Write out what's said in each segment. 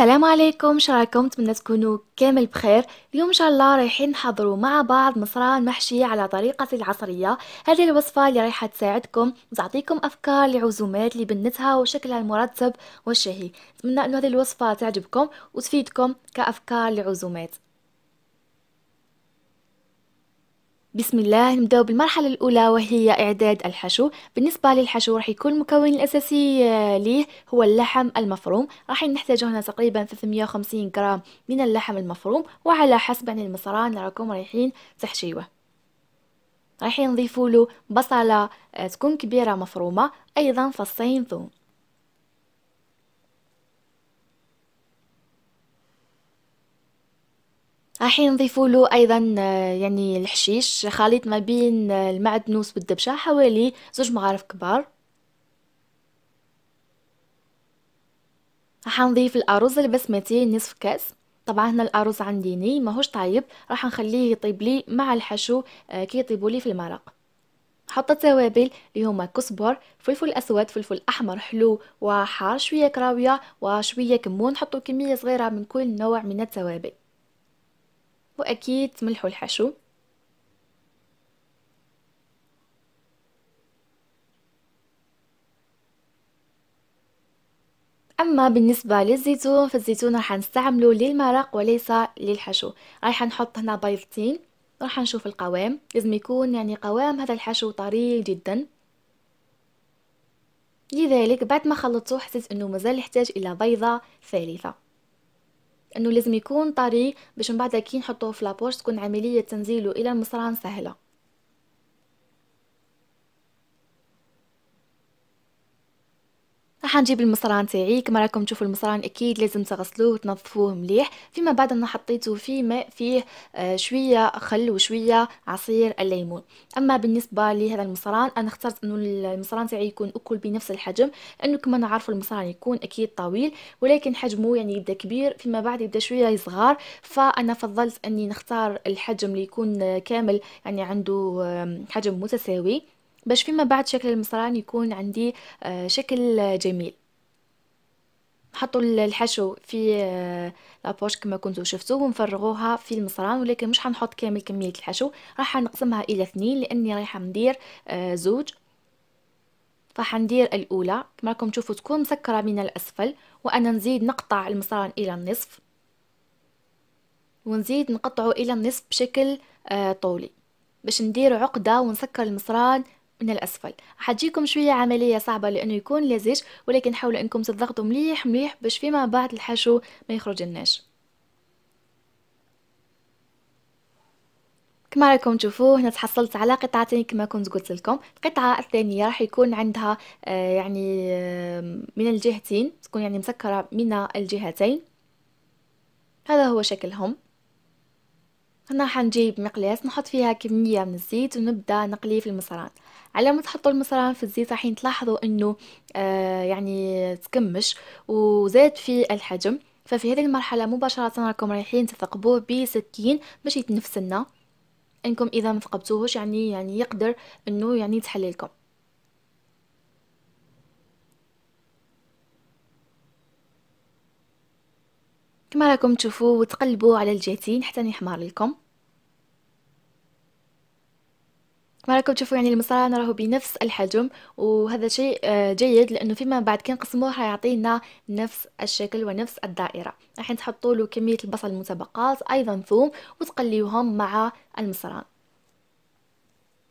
السلام عليكم شراكم نتمنى تكونوا كامل بخير اليوم ان شاء الله رايحين نحضروا مع بعض مصران محشي على طريقة العصرية هذه الوصفة اللي رايحة تساعدكم وتعطيكم افكار لعزومات اللي بنتها وشكلها المرتب والشهي نتمنى انه هذه الوصفة تعجبكم وتفيدكم كافكار لعزومات بسم الله نبداو بالمرحلة الأولى وهي إعداد الحشو بالنسبة للحشو راح يكون المكون الأساسي آه، ليه هو اللحم المفروم راح نحتاج هنا تقريبا 350 غرام من اللحم المفروم وعلى حسب يعني المصران راكم رايحين تحشيوه راح نضيفوا له بصلة آه، تكون كبيرة مفرومة أيضا فصين ثوم راح نضيفوا له ايضا آه، يعني الحشيش خليط ما بين آه، المعدنوس والدبشه حوالي زوج مغارف كبار راح نضيف الارز البسمتي نصف كاس طبعا هنا الارز عندي ني ماهوش طايب راح نخليه يطيب لي مع الحشو آه، كي يطيبوا لي في المرق حط التوابل اللي هما كزبر فلفل اسود فلفل احمر حلو وحار شويه كراويه وشويه كمون حطوا كميه صغيره من كل نوع من التوابل وأكيد ملح الحشو أما بالنسبة للزيتون فالزيتون راح نستعمله للمرق وليس للحشو راح نحط هنا بيضتين راح نشوف القوام لازم يكون يعني قوام هذا الحشو طري جدا لذلك بعد ما خلطته حسيت انه مازال يحتاج الى بيضة ثالثة انه لازم يكون طري باش من بعد كي نحطوه في لابوش تكون عمليه تنزيله الى المصران سهله راح نجيب المصران تاعي كما راكم تشوفوا المصران اكيد لازم تغسلوه وتنظفوه مليح فيما بعد انا حطيته في ماء فيه آه، شويه خل وشويه عصير الليمون اما بالنسبه لهذا المصران انا اخترت انه المصران تاعي يكون اكل بنفس الحجم لانه كما نعرفوا المصران يكون اكيد طويل ولكن حجمه يعني يبدا كبير فيما بعد يبدا شويه صغار فانا فضلت اني نختار الحجم اللي يكون كامل يعني عنده حجم متساوي باش فيما بعد شكل المصران يكون عندي آه، شكل جميل نحطوا الحشو في آه، لابوش كما كنتو شفتو ونفرغوها في المصران ولكن مش حنحط كامل كميه الحشو راح نقسمها الى اثنين لاني رايحه ندير آه، زوج فحندير الاولى كما راكم تشوفوا تكون مسكره من الاسفل وانا نزيد نقطع المصران الى النصف ونزيد نقطعه الى النصف بشكل طولي باش ندير عقده ونسكر المصران من الاسفل حتجيكم شويه عمليه صعبه لانه يكون لزج ولكن حاولوا انكم تضغطوا مليح مليح باش فيما بعد الحشو ما يخرج الناش كما راكم تشوفوا هنا تحصلت على قطعتين كما كنت قلت لكم القطعه الثانيه راح يكون عندها آه، يعني آه، من الجهتين تكون يعني مسكره من الجهتين هذا هو شكلهم هنا حنجيب مقلاس نحط فيها كمية من الزيت ونبدأ نقلي في المصران على ما تحطوا المصران في الزيت راح تلاحظوا انه آه يعني تكمش وزاد في الحجم ففي هذه المرحلة مباشرة راكم رايحين تثقبوه بسكين باش يتنفس لنا انكم اذا ما ثقبتوهش يعني يعني يقدر انه يعني تحللكم كما راكم تشوفوا وتقلبوا على الجهتين حتى يحمر لكم كما راكم تشوفوا يعني المصران راهو بنفس الحجم وهذا شيء آه، جيد لانه فيما بعد كي نقسموه يعطينا نفس الشكل ونفس الدائره راح تحطوا له كميه البصل المتبقات ايضا ثوم وتقليوهم مع المصران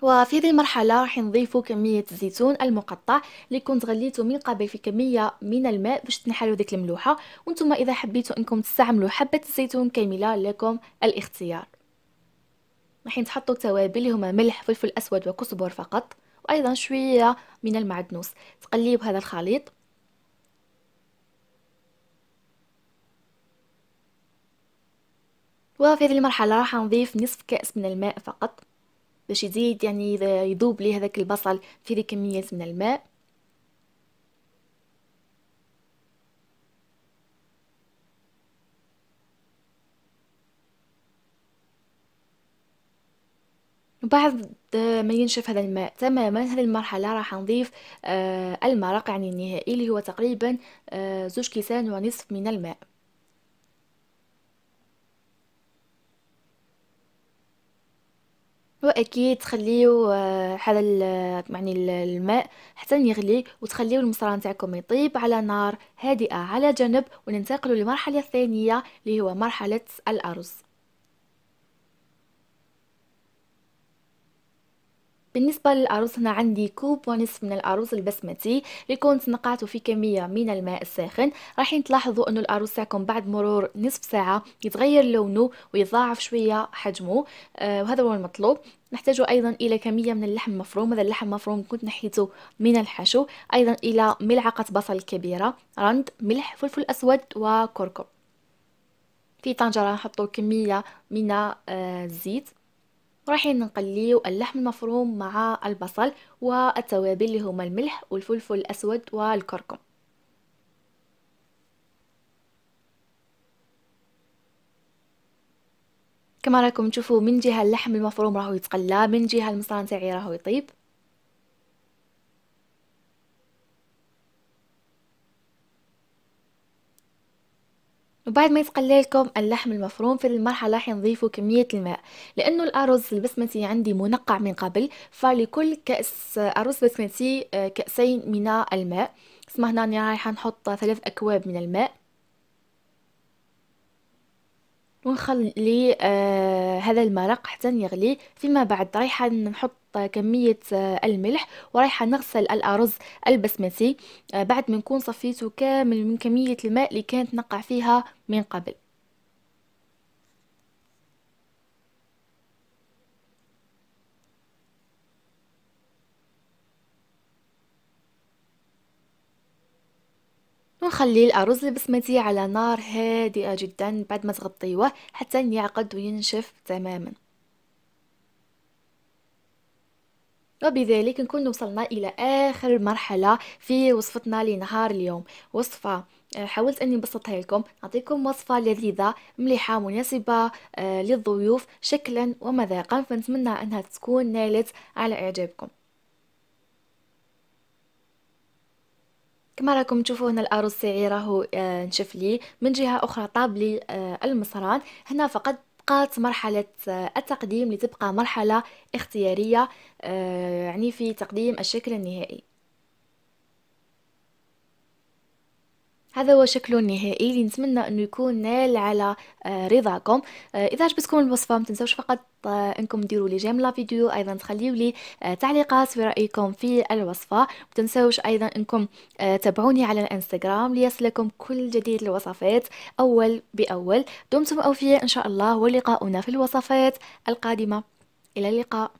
وفي هذه المرحلة راح نضيف كمية الزيتون المقطع اللي كنت غليته من قبل في كمية من الماء باش تنحلوا ديك الملوحة وانتم اذا حبيتوا انكم تستعملوا حبة الزيتون كاملة لكم الاختيار راح تحطوا التوابل هما ملح فلفل اسود وكزبر فقط وايضا شوية من المعدنوس تقليب هذا الخليط وفي هذه المرحلة راح نضيف نصف كأس من الماء فقط باش يزيد يعني يذوب ليه هذاك البصل في ذي كميات من الماء بعد ما ينشف هذا الماء تماما هذه المرحلة راح نضيف آه، المرق يعني النهائي اللي هو تقريبا آه، زوج كيسان ونصف من الماء واكيد تخليو آه، هذا ال- يعني ال- الماء حتى يغلي وتخليو المصران نتاعكم يطيب على نار هادئه على جنب وننتقلوا للمرحله الثانيه اللي هو مرحله الارز بالنسبة للأرز هنا عندي كوب ونصف من الأرز البسمتي اللي كنت نقعته في كمية من الماء الساخن رايحين تلاحظوا أنه الأرز تاعكم بعد مرور نصف ساعة يتغير لونه ويضاعف شوية حجمه آه وهذا هو المطلوب نحتاج أيضا إلى كمية من اللحم مفروم هذا اللحم مفروم كنت نحيته من الحشو أيضا إلى ملعقة بصل كبيرة رند ملح فلفل أسود وكركم في طنجرة نحطو كمية من الزيت آه، رايحين نقليو اللحم المفروم مع البصل والتوابل اللي هما الملح والفلفل الاسود والكركم كما راكم تشوفوا من جهه اللحم المفروم راهو يتقلى من جهه المصران تاعي راهو يطيب وبعد ما يتقلى لكم اللحم المفروم في المرحله راح نضيفوا كميه الماء لانه الارز البسمتي عندي منقع من قبل فلكل كاس ارز بسمتي آه، كاسين من الماء اسمه هنا انا رايحه نحط ثلاث اكواب من الماء ونخلي آه هذا المرق حتى يغلي فيما بعد رايحه نحط كمية آه، الملح ورايحة نغسل الأرز البسمتي آه، بعد ما نكون صفيته كامل من كمية الماء اللي كانت نقع فيها من قبل ونخلي الأرز البسمتي على نار هادئة جدا بعد ما تغطيوه حتى يعقد وينشف تماما وبذلك نكون وصلنا إلى آخر مرحلة في وصفتنا لنهار اليوم وصفة آه، حاولت اني نبسطها لكم نعطيكم وصفه لذيذه مليحه مناسبه آه، للضيوف شكلا ومذاقا فنتمنى انها تكون نالت على اعجابكم كما راكم تشوفوا هنا الارز الساعي راهو آه، نشف لي من جهه اخرى طاب لي المصران هنا فقط تبقات مرحلة آه، التقديم لتبقى مرحلة اختيارية آه، يعني في تقديم الشكل النهائي هذا هو شكله النهائي اللي نتمنى انه يكون نال على آه، رضاكم اذا عجبتكم الوصفه ما تنساوش فقط انكم ديروا لي جيم لا فيديو ايضا تخليوا لي آه، تعليقات برايكم في الوصفه تنساوش ايضا انكم آه، تابعوني على الانستغرام ليصلكم كل جديد الوصفات اول باول دمتم اوفياء ان شاء الله ولقاؤنا في الوصفات القادمه الى اللقاء